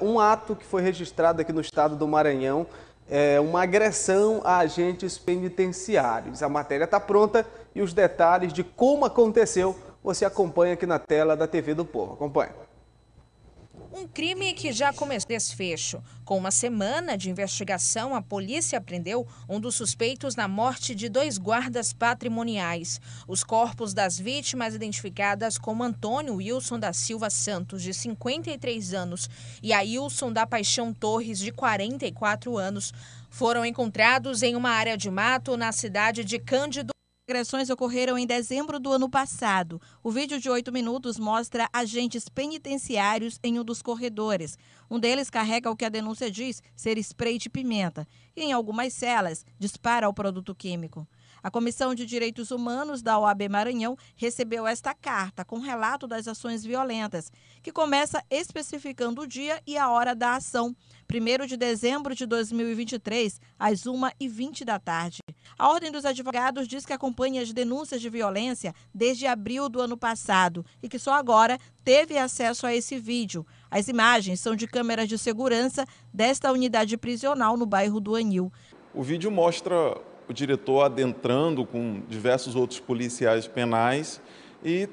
Um ato que foi registrado aqui no estado do Maranhão é uma agressão a agentes penitenciários. A matéria está pronta e os detalhes de como aconteceu você acompanha aqui na tela da TV do Povo. Acompanha. Um crime que já começou desfecho. Com uma semana de investigação, a polícia prendeu um dos suspeitos na morte de dois guardas patrimoniais. Os corpos das vítimas, identificadas como Antônio Wilson da Silva Santos, de 53 anos, e a Wilson da Paixão Torres, de 44 anos, foram encontrados em uma área de mato na cidade de Cândido agressões ocorreram em dezembro do ano passado. O vídeo de oito minutos mostra agentes penitenciários em um dos corredores. Um deles carrega o que a denúncia diz ser spray de pimenta e, em algumas celas, dispara o produto químico. A Comissão de Direitos Humanos da OAB Maranhão recebeu esta carta com relato das ações violentas, que começa especificando o dia e a hora da ação, 1 de dezembro de 2023, às 1h20 da tarde. A Ordem dos Advogados diz que acompanha as denúncias de violência desde abril do ano passado e que só agora teve acesso a esse vídeo. As imagens são de câmeras de segurança desta unidade prisional no bairro do Anil. O vídeo mostra o diretor adentrando com diversos outros policiais penais e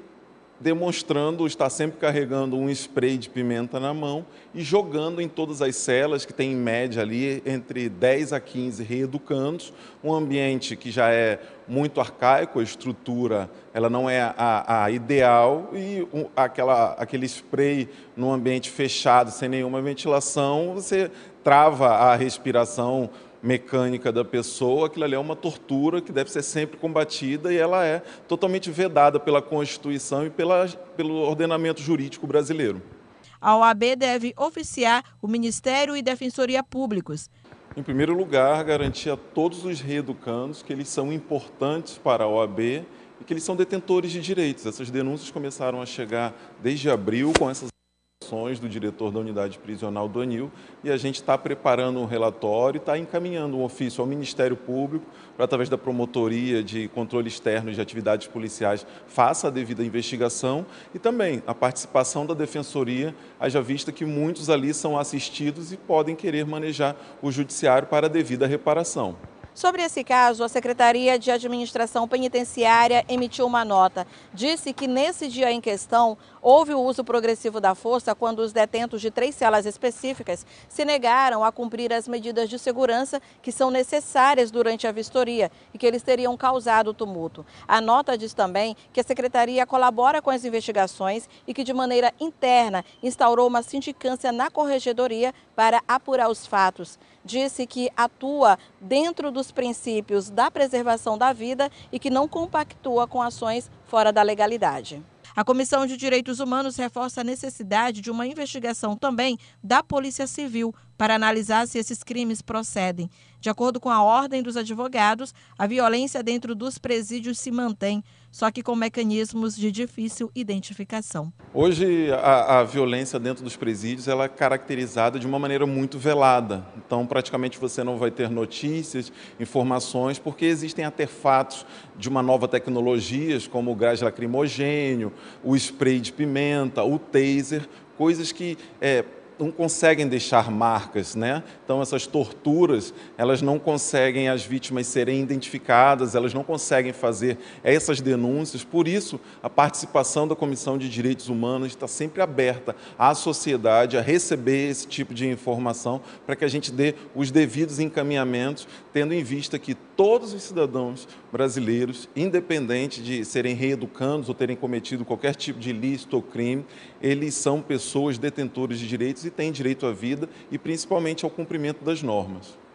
demonstrando estar sempre carregando um spray de pimenta na mão e jogando em todas as celas, que tem em média ali entre 10 a 15 reeducandos, um ambiente que já é muito arcaico, a estrutura ela não é a, a ideal e um, aquela, aquele spray num ambiente fechado, sem nenhuma ventilação, você trava a respiração mecânica da pessoa, aquilo ali é uma tortura que deve ser sempre combatida e ela é totalmente vedada pela Constituição e pela, pelo ordenamento jurídico brasileiro. A OAB deve oficiar o Ministério e Defensoria Públicos. Em primeiro lugar, garantir a todos os reeducandos que eles são importantes para a OAB e que eles são detentores de direitos. Essas denúncias começaram a chegar desde abril com essas do diretor da unidade prisional do Anil e a gente está preparando um relatório, está encaminhando um ofício ao Ministério Público para, através da Promotoria de Controle Externo de Atividades Policiais, faça a devida investigação e também a participação da Defensoria, haja vista que muitos ali são assistidos e podem querer manejar o judiciário para a devida reparação. Sobre esse caso, a Secretaria de Administração Penitenciária emitiu uma nota. Disse que nesse dia em questão houve o uso progressivo da força quando os detentos de três celas específicas se negaram a cumprir as medidas de segurança que são necessárias durante a vistoria e que eles teriam causado o tumulto. A nota diz também que a Secretaria colabora com as investigações e que de maneira interna instaurou uma sindicância na corregedoria para apurar os fatos disse que atua dentro dos princípios da preservação da vida e que não compactua com ações fora da legalidade. A Comissão de Direitos Humanos reforça a necessidade de uma investigação também da Polícia Civil para analisar se esses crimes procedem. De acordo com a ordem dos advogados, a violência dentro dos presídios se mantém, só que com mecanismos de difícil identificação. Hoje, a, a violência dentro dos presídios ela é caracterizada de uma maneira muito velada. Então, praticamente você não vai ter notícias, informações, porque existem artefatos de uma nova tecnologia, como o gás lacrimogênio, o spray de pimenta, o taser, coisas que é, não conseguem deixar marcas, né? Então essas torturas, elas não conseguem as vítimas serem identificadas, elas não conseguem fazer essas denúncias. Por isso, a participação da Comissão de Direitos Humanos está sempre aberta à sociedade a receber esse tipo de informação para que a gente dê os devidos encaminhamentos, tendo em vista que todos os cidadãos brasileiros, independente de serem reeducandos ou terem cometido qualquer tipo de ilícito ou crime, eles são pessoas detentoras de direitos e têm direito à vida e principalmente ao cumprimento das normas.